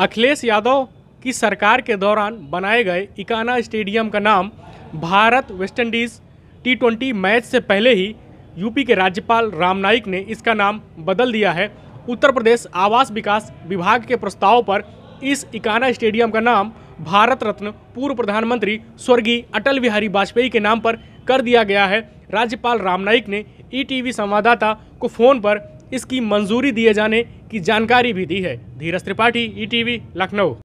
अखिलेश यादव की सरकार के दौरान बनाए गए इकाना स्टेडियम का नाम Bharat West Indies T twenty match से पहले ही यूपी के राज्यपाल राम नाईक ने इसका नाम बदल दिया है उत्तर प्रदेश आवास विकास विभाग के प्रस्ताव पर इस इकाना स्टेडियम का नाम भारत रत्न पूर्व प्रधानमंत्री स्वर्गीय अटल बिहारी वाजपेयी के नाम पर कर दिया गया है राज्यपाल राम नाईक ने ई संवाददाता को फ़ोन पर इसकी मंजूरी दिए जाने की जानकारी भी दी है धीरज त्रिपाठी ईटीवी e लखनऊ